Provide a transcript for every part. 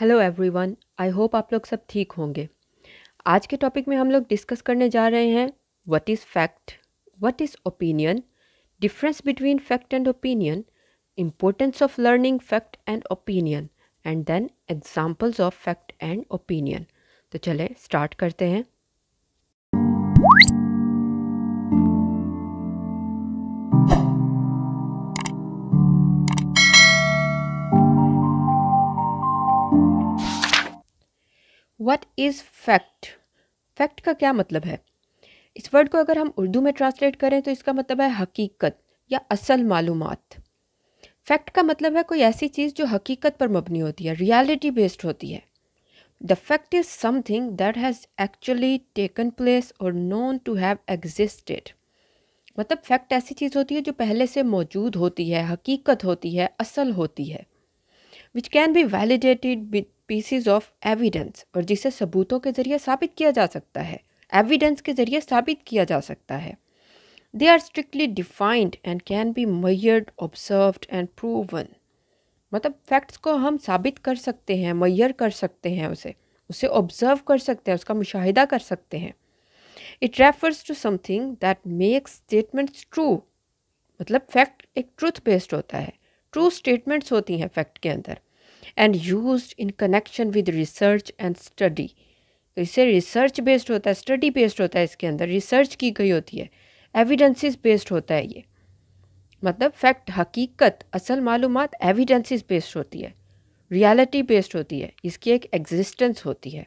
Hello everyone I hope आप लोग सब ठीक होंगे आज के टॉपिक में हम लोग डिस्कस करने जा रहे हैं what is fact what is opinion difference between fact and opinion importance of learning fact and opinion and then examples of fact and opinion तो चले स्टार्ट करते हैं वट इज़ फैक्ट फैक्ट का क्या मतलब है इस वर्ड को अगर हम उर्दू में ट्रांसलेट करें तो इसका मतलब है हकीकत या असल मालूम फैक्ट का मतलब है कोई ऐसी चीज़ जो हकीकत पर मबनी होती है रियलिटी बेस्ड होती है the fact is something that has actually taken place और नोन टू हैव एग्जिस्टेड मतलब फैक्ट ऐसी चीज़ होती है जो पहले से मौजूद होती है हकीकत होती है असल होती है which can be validated with pieces of evidence और जिसे सबूतों के जरिए साबित किया जा सकता है एविडेंस के जरिए साबित किया जा सकता है they are strictly defined and can be measured observed and proven मतलब फैक्ट्स को हम साबित कर सकते हैं मैयर कर सकते हैं उसे उसे ऑब्जर्व कर सकते हैं उसका मुशाहिदा कर सकते हैं it refers to something that makes statements true मतलब फैक्ट एक ट्रूथ बेस्ड होता है ट्रू स्टेटमेंट्स होती हैं फैक्ट के अंदर and use in connection with research and study इसे रिसर्च बेस्ड होता है स्टडी बेस्ड होता है इसके अंदर रिसर्च की गई होती है एविडेंसिस बेस्ड होता है ये मतलब फैक्ट हकीकत असल मालूम एविडेंसिस बेस्ड होती है रियलिटी बेस्ड होती है इसकी एक एग्जिस्टेंस होती है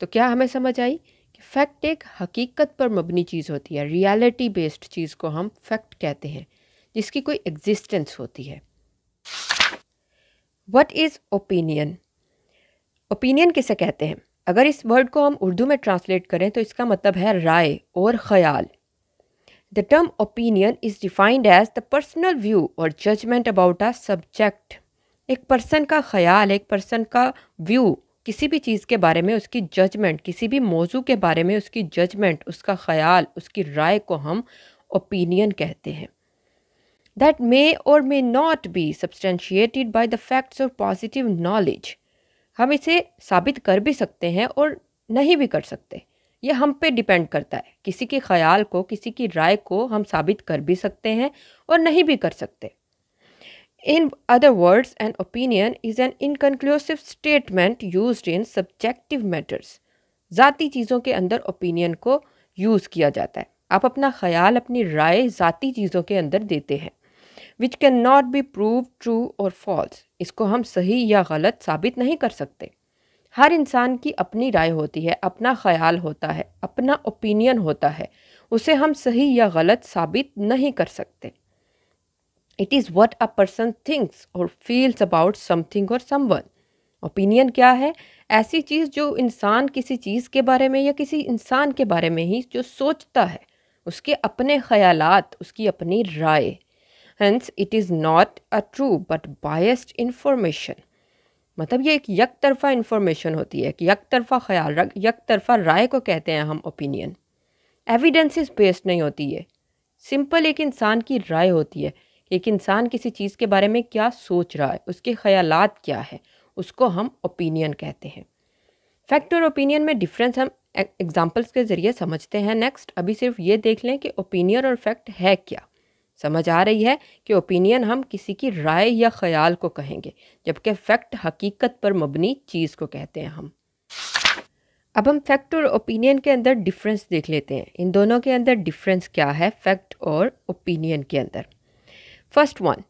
तो क्या हमें समझ आई कि फैक्ट एक हकीकत पर मबनी चीज़ होती है रियलिटी बेस्ड चीज़ को हम फैक्ट कहते हैं जिसकी कोई एग्जिस्टेंस होती है वट इज़ ओपिनियन ओपिनियन किसे कहते हैं अगर इस वर्ड को हम उर्दू में ट्रांसलेट करें तो इसका मतलब है राय और ख्याल the term opinion is defined as the personal view और जजमेंट अबाउट आ सब्जेक्ट एक पर्सन का ख्याल एक पर्सन का व्यू किसी भी चीज़ के बारे में उसकी जजमेंट किसी भी मौजू के बारे में उसकी जजमेंट उसका ख्याल उसकी राय को हम ओपिनियन कहते हैं that may or may not be substantiated by the facts or positive knowledge हम इसे साबित कर भी सकते हैं और नहीं भी कर सकते यह हम पे डिपेंड करता है किसी के ख्याल को किसी की राय को हम साबित कर भी सकते हैं और नहीं भी कर सकते in other words and opinion is an inconclusive statement use in subjective matters ज़ाती चीज़ों के अंदर ओपिनियन को यूज़ किया जाता है आप अपना ख्याल अपनी राय ज़ाती चीज़ों के अंदर देते हैं which can not be prove true और फॉल्स इसको हम सही या गलत साबित नहीं कर सकते हर इंसान की अपनी राय होती है अपना ख्याल होता है अपना ओपिनियन होता है उसे हम सही या गलत साबित नहीं कर सकते it is what a person thinks और फील्स अबाउट समथिंग और समवन ओपिनियन क्या है ऐसी चीज़ जो इंसान किसी चीज़ के बारे में या किसी इंसान के बारे में ही जो सोचता है उसके अपने ख्यालात उसकी अपनी राय hence it is not a true but biased information मतलब ये एक यक तरफ़ा इंफॉर्मेशन होती है कि यक तरफ़ा ख्याल यक तरफ़ा राय को कहते हैं हम ओपिनियन एविडेंसेस बेस्ड नहीं होती है सिंपल एक इंसान की राय होती है एक इंसान किसी चीज़ के बारे में क्या सोच रहा है उसके ख्याल क्या है उसको हम ओपिनियन कहते हैं फैक्ट और ओपिनियन में डिफरेंस हम एग्जाम्पल्स e-, के ज़रिए समझते हैं नेक्स्ट अभी सिर्फ ये देख लें कि ओपिनियन और फैक्ट है क्या समझ आ रही है कि ओपिनियन हम किसी की राय या ख्याल को कहेंगे जबकि फ़ैक्ट हकीकत पर मबनी चीज़ को कहते हैं हम अब हम फैक्ट और ओपिनियन के अंदर डिफरेंस देख लेते हैं इन दोनों के अंदर डिफरेंस क्या है फैक्ट और ओपिनियन के अंदर first one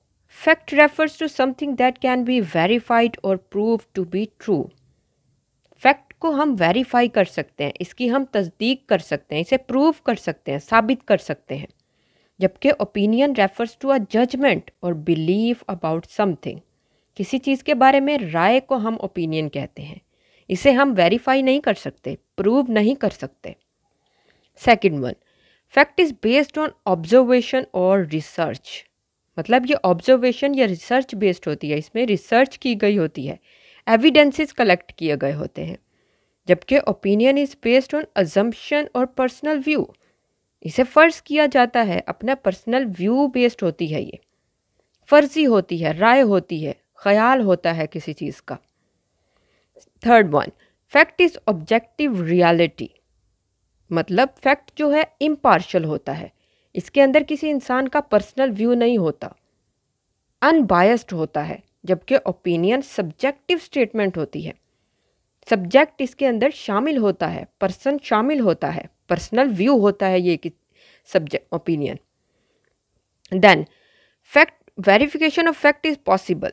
fact refers to something that can be verified और prove to be true fact को हम वेरीफाई कर सकते हैं इसकी हम तस्दीक कर सकते हैं इसे प्रूव कर सकते हैं साबित कर सकते हैं जबकि opinion refers to a judgment और बिलीफ अबाउट समथिंग किसी चीज़ के बारे में राय को हम ओपिनियन कहते हैं इसे हम वेरीफाई नहीं कर सकते प्रूव नहीं कर सकते second one fact is based on observation और रिसर्च मतलब ये ऑब्जर्वेशन या रिसर्च बेस्ड होती है इसमें रिसर्च की गई होती है एविडेंसेस कलेक्ट किए गए होते हैं जबकि opinion is based on assumption और पर्सनल व्यू इसे फ़र्ज़ किया जाता है अपना पर्सनल व्यू बेस्ड होती है ये फर्जी होती है राय होती है ख्याल होता है किसी चीज़ का third one fact is objective reality मतलब फैक्ट जो है इम्पार्शल होता है इसके अंदर किसी इंसान का पर्सनल व्यू नहीं होता अनबायस्ड होता है जबकि ओपिनियन सब्जेक्टिव स्टेटमेंट होती है सब्जेक्ट इसके अंदर शामिल होता है पर्सन शामिल होता है पर्सनल व्यू होता है ये कि subject opinion then fact verification of fact is possible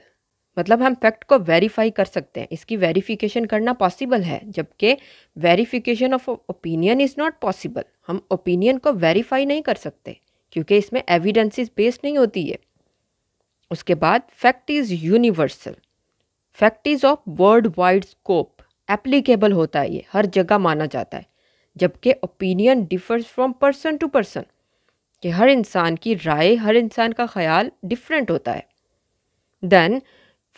मतलब हम फैक्ट को वेरीफाई कर सकते हैं इसकी वेरिफिकेशन करना पॉसिबल है जबकि verification of opinion is not possible हम ओपिनियन को वेरीफाई नहीं कर सकते क्योंकि इसमें एविडेंसेस बेस्ड नहीं होती है उसके बाद fact is universal fact is of worldwide scope applicable होता है ये हर जगह माना जाता है जबकि opinion differs from person to person कि हर इंसान की राय हर इंसान का ख्याल डिफरेंट होता है then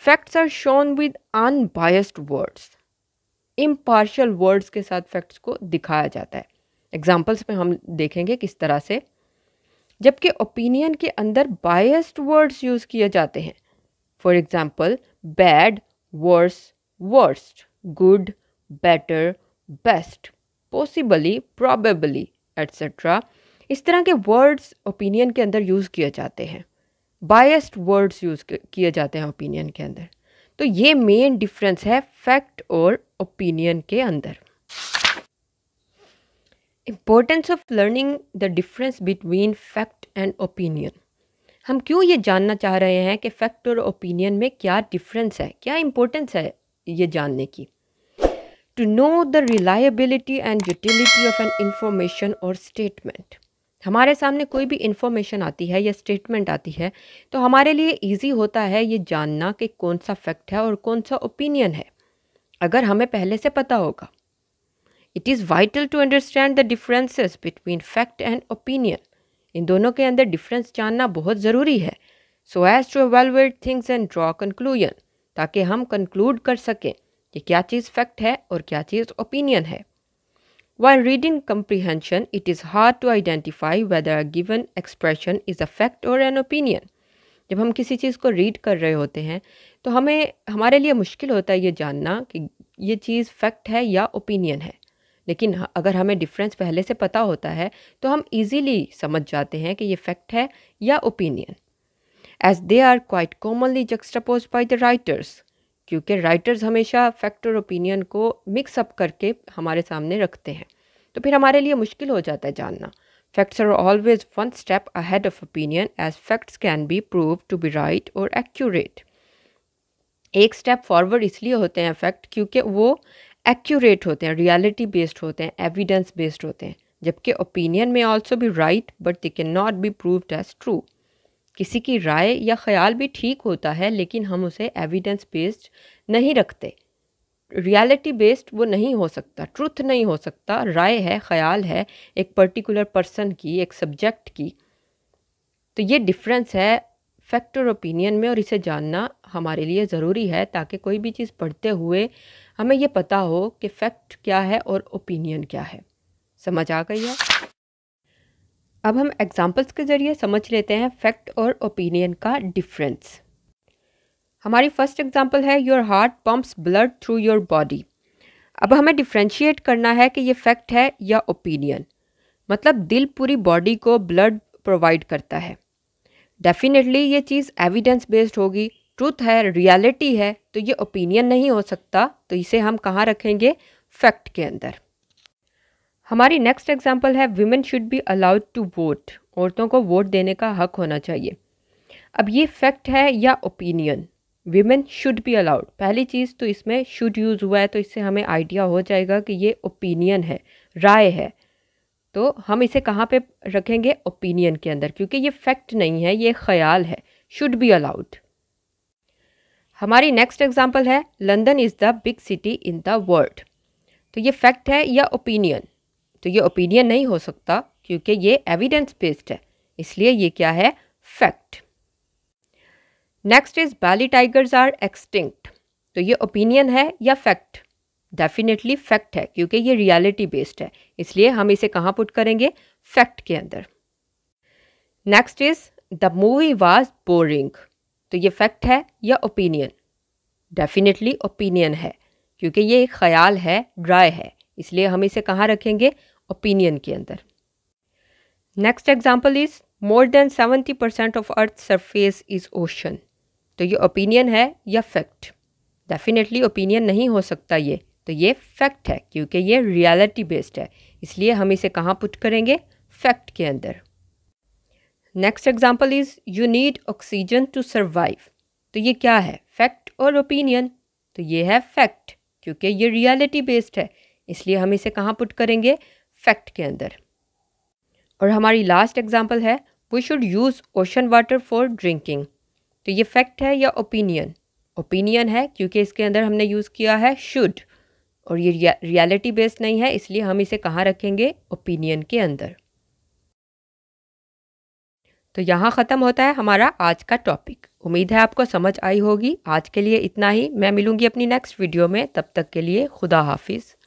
facts are shown with unbiased words impartial words के साथ फैक्ट्स को दिखाया जाता है एग्जाम्पल्स में हम देखेंगे किस तरह से जबकि ओपिनियन के अंदर बायस्ड वर्ड्स यूज़ किए जाते हैं for example bad worse worst good, better, best, possibly, probably, etc. इस तरह के वर्ड्स ओपिनियन के अंदर यूज़ किए जाते हैं बायस्ड वर्ड्स यूज़ किए जाते हैं ओपिनियन के अंदर तो ये मेन डिफरेंस है फैक्ट और ओपिनियन के अंदर importance of learning the difference between fact and opinion हम क्यों ये जानना चाह रहे हैं कि फैक्ट और ओपिनियन में क्या डिफरेंस है क्या इम्पोर्टेंस है ये जानने की to know the reliability and utility of an information or statement. हमारे सामने कोई भी इन्फॉर्मेशन आती है या स्टेटमेंट आती है तो हमारे लिए इजी होता है ये जानना कि कौन सा फैक्ट है और कौन सा ओपिनियन है अगर हमें पहले से पता होगा it is vital to understand the differences between fact and opinion इन दोनों के अंदर डिफरेंस जानना बहुत ज़रूरी है so as to evaluate things and draw conclusion ताकि हम कंक्लूड कर सकें कि क्या चीज़ फैक्ट है और क्या चीज़ ओपिनियन है why reading comprehension it is hard to identify whether are given expression is a fact और एन ओपिनियन जब हम किसी चीज़ को रीड कर रहे होते हैं तो हमें हमारे लिए मुश्किल होता है ये जानना कि ये चीज़ फैक्ट है या ओपिनियन है लेकिन अगर हमें डिफरेंस पहले से पता होता है तो हम इजीली समझ जाते हैं कि ये फैक्ट है या opinion as they are quite commonly juxtapose by the writers क्योंकि राइटर्स हमेशा फैक्ट और ओपिनियन को मिक्सअप करके हमारे सामने रखते हैं तो फिर हमारे लिए मुश्किल हो जाता है जानना facts are always one step ahead of opinion as facts can be prove to be right और एक्यूरेट एक स्टेप फॉरवर्ड इसलिए होते हैं फैक्ट क्योंकि वो एक्यूरेट होते हैं रियलिटी बेस्ड होते हैं एविडेंस बेस्ड होते हैं जबकि ओपिनियन में ऑल्सो भी right but they can not be proved as true किसी की राय या ख्याल भी ठीक होता है लेकिन हम उसे एविडेंस बेस्ड नहीं रखते रियलिटी बेस्ड वो नहीं हो सकता ट्रुथ नहीं हो सकता राय है ख्याल है एक पर्टिकुलर पर्सन की एक सब्जेक्ट की तो ये डिफरेंस है फैक्ट और ओपिनियन में और इसे जानना हमारे लिए ज़रूरी है ताकि कोई भी चीज़ पढ़ते हुए हमें ये पता हो कि फैक्ट क्या है और ओपिनियन क्या है समझ आ गई है अब हम एग्जाम्पल्स के ज़रिए समझ लेते हैं फैक्ट और ओपिनियन का डिफरेंस हमारी फर्स्ट एग्जाम्पल है your heart pumps blood through your body अब हमें डिफ्रेंशिएट करना है कि ये फैक्ट है या ओपिनियन मतलब दिल पूरी बॉडी को ब्लड प्रोवाइड करता है डेफिनेटली ये चीज़ एविडेंस बेस्ड होगी ट्रूथ है रियलिटी है तो ये ओपिनियन नहीं हो सकता तो इसे हम कहाँ रखेंगे फैक्ट के अंदर हमारी नेक्स्ट एग्जाम्पल है women should be allowed to vote औरतों को वोट देने का हक होना चाहिए अब ये फैक्ट है या opinion women should be allowed पहली चीज़ तो इसमें शुड यूज़ हुआ है तो इससे हमें आइडिया हो जाएगा कि ये ओपिनियन है राय है तो हम इसे कहाँ पे रखेंगे ओपिनियन के अंदर क्योंकि ये फैक्ट नहीं है ये ख्याल है शुड बी अलाउड हमारी नेक्स्ट एग्जाम्पल है London is the big city in the world तो ये फैक्ट है या ओपिनियन तो ये ओपिनियन नहीं हो सकता क्योंकि ये एविडेंस बेस्ड है इसलिए ये क्या है fact next is Bali tigers are extinct तो ये ओपिनियन है या फैक्ट डेफिनेटली फैक्ट है क्योंकि ये रियलिटी बेस्ड है इसलिए हम इसे कहाँ पुट करेंगे फैक्ट के अंदर next is the movie was boring तो ये फैक्ट है या ओपिनियन डेफिनेटली ओपिनियन है क्योंकि ये एक ख्याल है ड्राई है इसलिए हम इसे कहाँ रखेंगे ओपिनियन के अंदर next example is more than seventy percent of earth surface is ocean तो ये ओपिनियन है या फैक्ट डेफिनेटली ओपिनियन नहीं हो सकता ये तो ये फैक्ट है क्योंकि ये रियलिटी बेस्ड है इसलिए हम इसे कहाँ पुट करेंगे फैक्ट के अंदर next example is you need oxygen to survive तो ये क्या है फैक्ट और ओपिनियन तो ये है फैक्ट क्योंकि ये रियलिटी बेस्ड है इसलिए हम इसे कहाँ पुट करेंगे फैक्ट के अंदर और हमारी लास्ट एग्जांपल है we should use ocean water for drinking तो ये फैक्ट है या ओपिनियन ओपिनियन है क्योंकि इसके अंदर हमने यूज़ किया है शुड और ये रियलिटी बेस्ड नहीं है इसलिए हम इसे कहाँ रखेंगे ओपिनियन के अंदर तो यहाँ ख़त्म होता है हमारा आज का टॉपिक उम्मीद है आपको समझ आई होगी आज के लिए इतना ही मैं मिलूँगी अपनी नेक्स्ट वीडियो में तब तक के लिए खुदा हाफिज़